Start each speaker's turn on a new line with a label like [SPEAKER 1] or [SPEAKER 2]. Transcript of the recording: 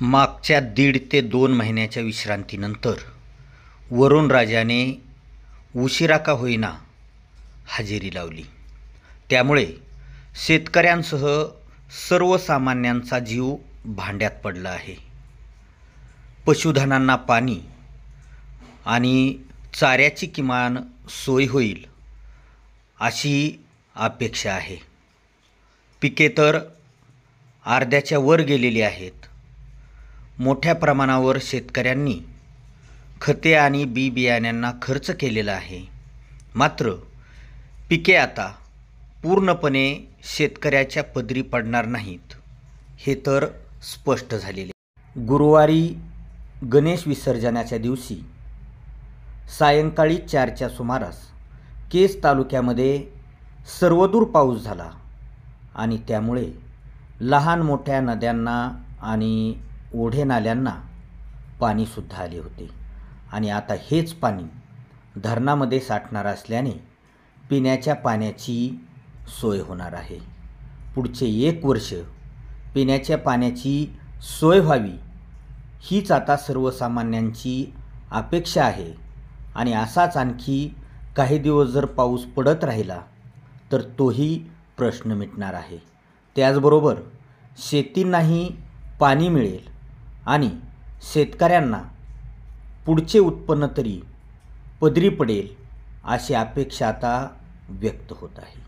[SPEAKER 1] मागच्या दीड ते दोन महिन्याच्या विश्रांतीनंतर राजाने उशिरा का होईना हजेरी लावली त्यामुळे शेतकऱ्यांसह सर्वसामान्यांचा जीव भांड्यात पडला आहे पशुधनांना पाणी आणि चाऱ्याची किमान सोय होईल अशी अपेक्षा आहे पिके तर अर्ध्याच्या वर गेलेली आहेत मोठ्या प्रमाणावर शेतकऱ्यांनी खते आणि बी बियाण्यांना खर्च केलेला आहे मात्र पिके आता पूर्णपणे शेतकऱ्याच्या पदरी पडणार नाहीत हे तर स्पष्ट झालेले गुरुवारी गणेश विसर्जनाच्या दिवशी सायंकाळी चारच्या सुमारास केस तालुक्यामध्ये सर्वदूर पाऊस झाला आणि त्यामुळे लहान मोठ्या नद्यांना आणि ओढे नाल्यांना पाणीसुद्धा आले होते आणि आता हेच पाणी धरणामध्ये साठणार असल्याने पिण्याच्या पाण्याची सोय होणार आहे पुढचे एक वर्ष पिण्याच्या पाण्याची सोय व्हावी हीच आता सर्वसामान्यांची अपेक्षा आहे आणि असाच आणखी काही दिवस जर पाऊस पडत राहिला तर तोही प्रश्न मिटणार आहे त्याचबरोबर शेतींनाही पाणी मिळेल आणि शेतकऱ्यांना पुढचे उत्पन्न तरी पदरी पडेल अशी अपेक्षा आता व्यक्त होत आहे